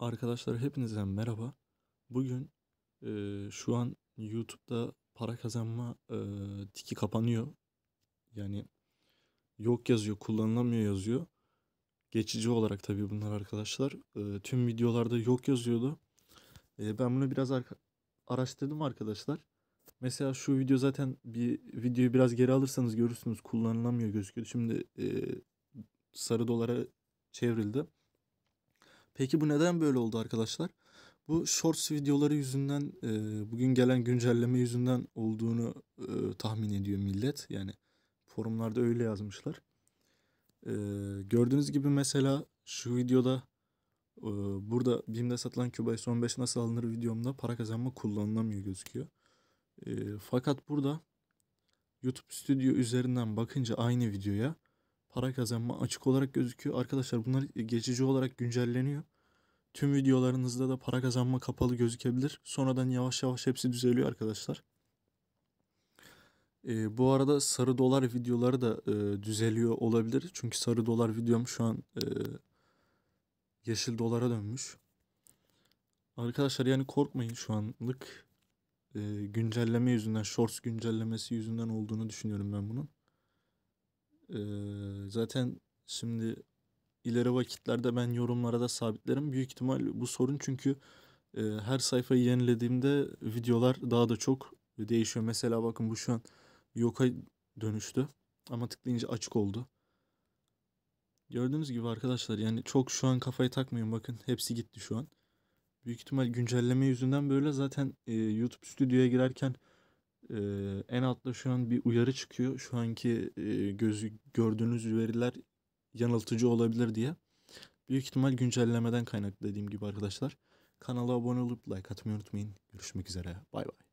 Arkadaşlar hepinize merhaba. Bugün e, şu an YouTube'da para kazanma e, tiki kapanıyor. Yani yok yazıyor, kullanılamıyor yazıyor. Geçici olarak tabii bunlar arkadaşlar. E, tüm videolarda yok yazıyordu. E, ben bunu biraz ar- araştırdım arkadaşlar. Mesela şu video zaten bir videoyu biraz geri alırsanız görürsünüz kullanılamıyor gözüküyor. Şimdi e, sarı dolara çevrildi. Peki bu neden böyle oldu arkadaşlar? Bu shorts videoları yüzünden e, bugün gelen güncelleme yüzünden olduğunu e, tahmin ediyor millet. Yani forumlarda öyle yazmışlar. E, gördüğünüz gibi mesela şu videoda e, burada BİM'de satılan Cubase 15 nasıl alınır videomda para kazanma kullanılamıyor gözüküyor. E, fakat burada YouTube Studio üzerinden bakınca aynı videoya para kazanma açık olarak gözüküyor. Arkadaşlar bunlar geçici olarak güncelleniyor. Tüm videolarınızda da para kazanma kapalı gözükebilir. Sonradan yavaş yavaş hepsi düzeliyor arkadaşlar. E, bu arada sarı dolar videoları da e, düzeliyor olabilir. Çünkü sarı dolar videom şu an e, yeşil dolara dönmüş. Arkadaşlar yani korkmayın şu anlık. E, güncelleme yüzünden, shorts güncellemesi yüzünden olduğunu düşünüyorum ben bunun. Ee, zaten şimdi ileri vakitlerde ben yorumlara da sabitlerim. Büyük ihtimal bu sorun çünkü e, her sayfayı yenilediğimde videolar daha da çok değişiyor. Mesela bakın bu şu an yoka dönüştü ama tıklayınca açık oldu. Gördüğünüz gibi arkadaşlar yani çok şu an kafayı takmayın bakın hepsi gitti şu an. Büyük ihtimal güncelleme yüzünden böyle zaten e, YouTube stüdyoya girerken ee, en altta şu an bir uyarı çıkıyor. Şu anki e, gözü gördüğünüz veriler yanıltıcı olabilir diye. Büyük ihtimal güncellemeden kaynaklı dediğim gibi arkadaşlar. Kanala abone olup like atmayı unutmayın. Görüşmek üzere. Bay bay.